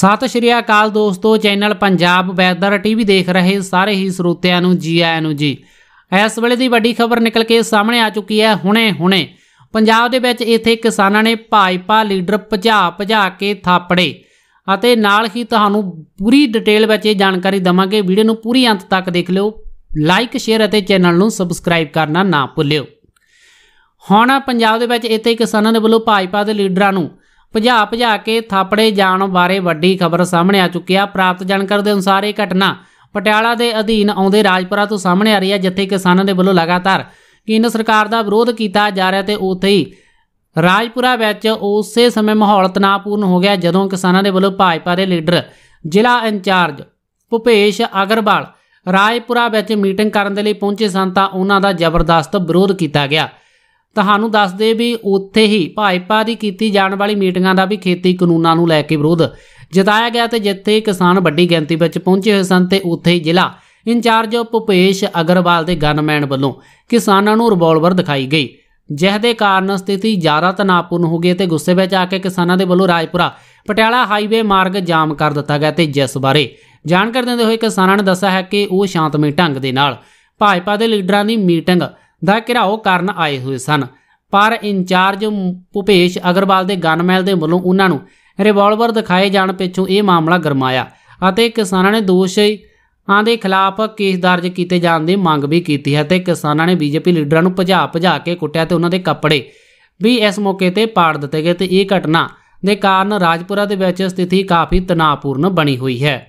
ਸਤਿ ਸ਼੍ਰੀ ਅਕਾਲ ਦੋਸਤੋ channel Punjab weather TV ਦੇਖ ਰਹੇ ਸਾਰੇ ਹੀ ਸਰੋਤਿਆਂ ਨੂੰ ਜੀ ਆਇਆਂ ਨੂੰ ਜੀ ਇਸ ਵੇਲੇ ਦੀ ਵੱਡੀ ਖਬਰ ਨਿਕਲ ਕੇ ਸਾਹਮਣੇ ਆ ਚੁੱਕੀ ਹੈ ਹੁਣੇ ਹੁਣੇ ਪੰਜਾਬ ਦੇ ਵਿੱਚ ਇੱਥੇ ਕਿਸਾਨਾਂ ਨੇ ਭਾਜਪਾ ਲੀਡਰ ਭਜਾ ਭਜਾ ਕੇ ਥਾਪੜੇ ਅਤੇ ਨਾਲ ਹੀ ਤੁਹਾਨੂੰ ਪੂਰੀ ਡਿਟੇਲ ਵਿੱਚ ਇਹ ਜਾਣਕਾਰੀ ਦਵਾਂਗੇ ਵੀਡੀਓ ਨੂੰ ਪੂਰੀ ਅੰਤ ਤੱਕ ਦੇਖ ਲਿਓ ਲਾਈਕ ਸ਼ੇਅਰ ਅਤੇ ਚੈਨਲ ਨੂੰ ਸਬਸਕ੍ਰਾਈਬ ਕਰਨਾ ਨਾ ਭੁੱਲਿਓ ਹੁਣ ਪੰਜਾਬ ਦੇ ਵਿੱਚ ਇੱਥੇ ਕਿਸਾਨਾਂ ਦੇ ਵੱਲੋਂ ਭਾਜਪਾ ਦੇ ਲੀਡਰਾਂ ਨੂੰ ਭਜਾ ਭਜਾ ਕੇ ਥਾਪੜੇ ਜਾਣ ਬਾਰੇ ਵੱਡੀ ਖਬਰ ਸਾਹਮਣੇ ਆ ਚੁੱਕੀ ਆ ਪ੍ਰਾਪਤ ਜਾਣਕਾਰੀ ਦੇ ਅਨੁਸਾਰ ਇਹ ਘਟਨਾ ਪਟਿਆਲਾ ਦੇ ਅਧੀਨ ਆਉਂਦੇ ਰਾਜਪੁਰਾ ਤੋਂ ਸਾਹਮਣੇ ਆ ਰਹੀ ਹੈ ਜਿੱਥੇ ਕਿਸਾਨਾਂ ਦੇ ਵੱਲੋਂ ਲਗਾਤਾਰ ਕੇਂਦਰ ਸਰਕਾਰ ਦਾ ਵਿਰੋਧ ਕੀਤਾ ਜਾ ਰਿਹਾ ਤੇ ਉੱਥੇ ਹੀ ਰਾਜਪੁਰਾ ਵਿੱਚ ਉਸੇ ਸਮੇਂ ਮਾਹੌਲ ਤਣਾਅਪੂਰਨ ਹੋ ਗਿਆ ਜਦੋਂ ਕਿਸਾਨਾਂ ਦੇ ਵੱਲੋਂ ਭਾਜਪਾ ਦੇ ਲੀਡਰ ਜ਼ਿਲ੍ਹਾ ਇੰਚਾਰਜ ਭੁਪੇਸ਼ ਅਗਰਵਾਲ ਰਾਜਪੁਰਾ ਵਿੱਚ ਮੀਟਿੰਗ ਕਰਨ ਦੇ ਲਈ ਪਹੁੰਚੇ ਸਨ ਤਾਂ ਉਹਨਾਂ ਦਾ ਜ਼ਬਰਦਸਤ ਵਿਰੋਧ ਕੀਤਾ ਗਿਆ ਤੁਹਾਨੂੰ ਦੱਸ ਦੇ ਵੀ ਉੱਥੇ ਹੀ ਭਾਜਪਾ ਦੀ ਕੀਤੀ ਜਾਣ ਵਾਲੀ ਮੀਟਿੰਗਾਂ ਦਾ ਵੀ ਖੇਤੀ ਕਾਨੂੰਨਾਂ ਨੂੰ ਲੈ ਕੇ ਵਿਰੋਧ ਜਤਾਇਆ ਗਿਆ ਤੇ ਜਿੱਥੇ ਕਿਸਾਨ ਵੱਡੀ ਗਿਣਤੀ ਵਿੱਚ ਪਹੁੰਚੇ ਹੋਏ ਸਨ ਤੇ ਉੱਥੇ ਹੀ ਜ਼ਿਲ੍ਹਾ ਇੰਚਾਰਜ ਭੁਪੇਸ਼ ਅਗਰਵਾਲ ਦੇ ਗਨਮੈਨ ਵੱਲੋਂ ਕਿਸਾਨਾਂ ਨੂੰ ਰਿਵਾਲਵਰ ਦਿਖਾਈ ਗਈ ਜਿਹਦੇ ਕਾਰਨ ਸਥਿਤੀ ਜ਼ਿਆਦਾ ਤਣਾਅਪੂਰਨ ਹੋ ਗਈ ਤੇ ਗੁੱਸੇ ਵਿੱਚ ਆ ਕੇ ਕਿਸਾਨਾਂ ਦੇ ਵੱਲੋਂ ਰਾਜਪੁਰਾ ਪਟਿਆਲਾ ਹਾਈਵੇ ਮਾਰਗ ਜਾਮ ਕਰ ਦਿੱਤਾ ਗਿਆ ਤੇ ਜਿਸ ਬਾਰੇ ਜਾਣਕਾਰ ਦਿੰਦੇ ਹੋਏ ਕਿਸਾਨਾਂ ਨੇ ਦੱਸਿਆ ਹੈ ਕਿ ਉਹ ਸ਼ਾਂਤਮਈ ਢੰਗ ਦੇ ਨਾਲ ਭਾਜਪਾ ਦੇ ਲੀਡਰਾਂ ਦੀ ਮੀਟਿੰਗ ਦਾ ਘਿਰਾਓ ਕਰਨ ਆਏ ਹੋਏ ਸਨ ਪਰ ਇੰਚਾਰਜ ਭੁਪੇਸ਼ ਅਗਰਵਾਲ ਦੇ ਗਨਮੈਲ ਦੇ ਵੱਲੋਂ ਉਹਨਾਂ ਨੂੰ ਰਿਵਾਲਵਰ ਦਿਖਾਏ ਜਾਣ ਪਿੱਛੋਂ ਇਹ ਮਾਮਲਾ ਗਰਮਾਇਆ ਅਤੇ ਕਿਸਾਨਾਂ ਨੇ ਦੋਸ਼ੀਆਂ ਦੇ ਖਿਲਾਫ ਕੇਸ ਦਰਜ ਕੀਤੇ ਜਾਣ ਦੀ ਮੰਗ ਵੀ ਕੀਤੀ ਹੈ ਤੇ ਕਿਸਾਨਾਂ ਨੇ ਬੀਜੇਪੀ ਲੀਡਰਾਂ ਨੂੰ ਭਜਾ ਭਜਾ ਕੇ ਕੁੱਟਿਆ ਤੇ ਉਹਨਾਂ ਦੇ ਕੱਪੜੇ ਵੀ ਇਸ ਮੌਕੇ ਤੇ ਪਾੜ ਦਿੱਤੇ ਗਏ ਤੇ ਇਹ ਘਟਨਾ ਦੇ ਕਾਰਨ ਰਾਜਪੁਰਾ ਦੇ ਵਿੱਚ ਸਥਿਤੀ ਕਾਫੀ ਤਣਾਅਪੂਰਨ ਬਣੀ ਹੋਈ ਹੈ